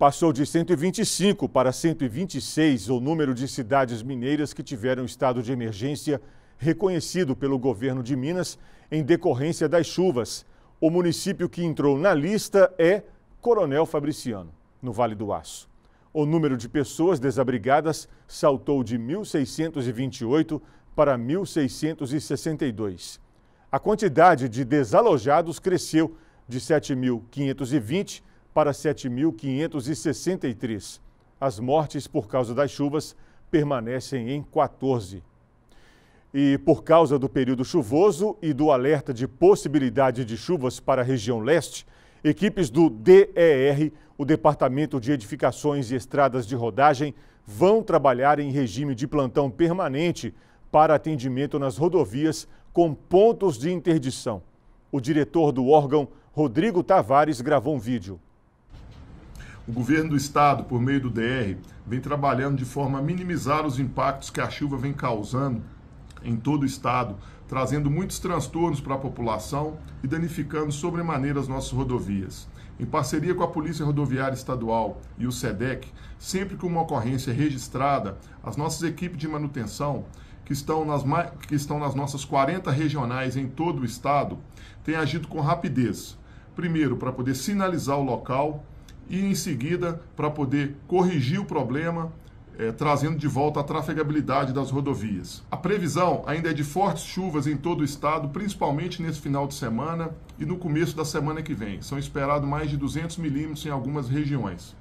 passou de 125 para 126 o número de cidades mineiras que tiveram estado de emergência reconhecido pelo governo de Minas em decorrência das chuvas. O município que entrou na lista é Coronel Fabriciano, no Vale do Aço. O número de pessoas desabrigadas saltou de 1.628 para 1.662. A quantidade de desalojados cresceu de 7.520 para 7.563. As mortes por causa das chuvas permanecem em 14. E por causa do período chuvoso e do alerta de possibilidade de chuvas para a região leste, equipes do DER, o Departamento de Edificações e Estradas de Rodagem, vão trabalhar em regime de plantão permanente para atendimento nas rodovias com pontos de interdição. O diretor do órgão, Rodrigo Tavares, gravou um vídeo. O governo do estado, por meio do DR, vem trabalhando de forma a minimizar os impactos que a chuva vem causando em todo o estado, trazendo muitos transtornos para a população e danificando sobremaneira as nossas rodovias. Em parceria com a Polícia Rodoviária Estadual e o SEDEC, sempre que uma ocorrência é registrada, as nossas equipes de manutenção, que estão nas, que estão nas nossas 40 regionais em todo o estado, têm agido com rapidez. Primeiro, para poder sinalizar o local e em seguida para poder corrigir o problema, é, trazendo de volta a trafegabilidade das rodovias. A previsão ainda é de fortes chuvas em todo o estado, principalmente nesse final de semana e no começo da semana que vem. São esperados mais de 200 milímetros em algumas regiões.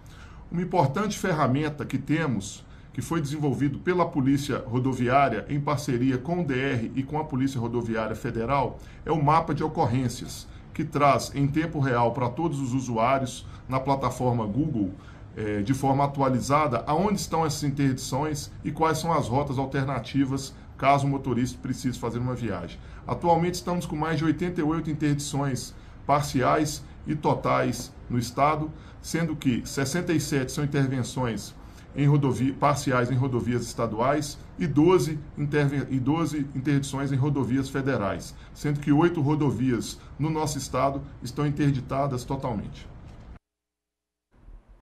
Uma importante ferramenta que temos, que foi desenvolvido pela Polícia Rodoviária em parceria com o DR e com a Polícia Rodoviária Federal, é o mapa de ocorrências que traz em tempo real para todos os usuários na plataforma Google, é, de forma atualizada, aonde estão essas interdições e quais são as rotas alternativas caso o motorista precise fazer uma viagem. Atualmente estamos com mais de 88 interdições parciais e totais no estado, sendo que 67 são intervenções em rodovia, parciais em rodovias estaduais e 12, e 12 interdições em rodovias federais, sendo que oito rodovias no nosso estado estão interditadas totalmente.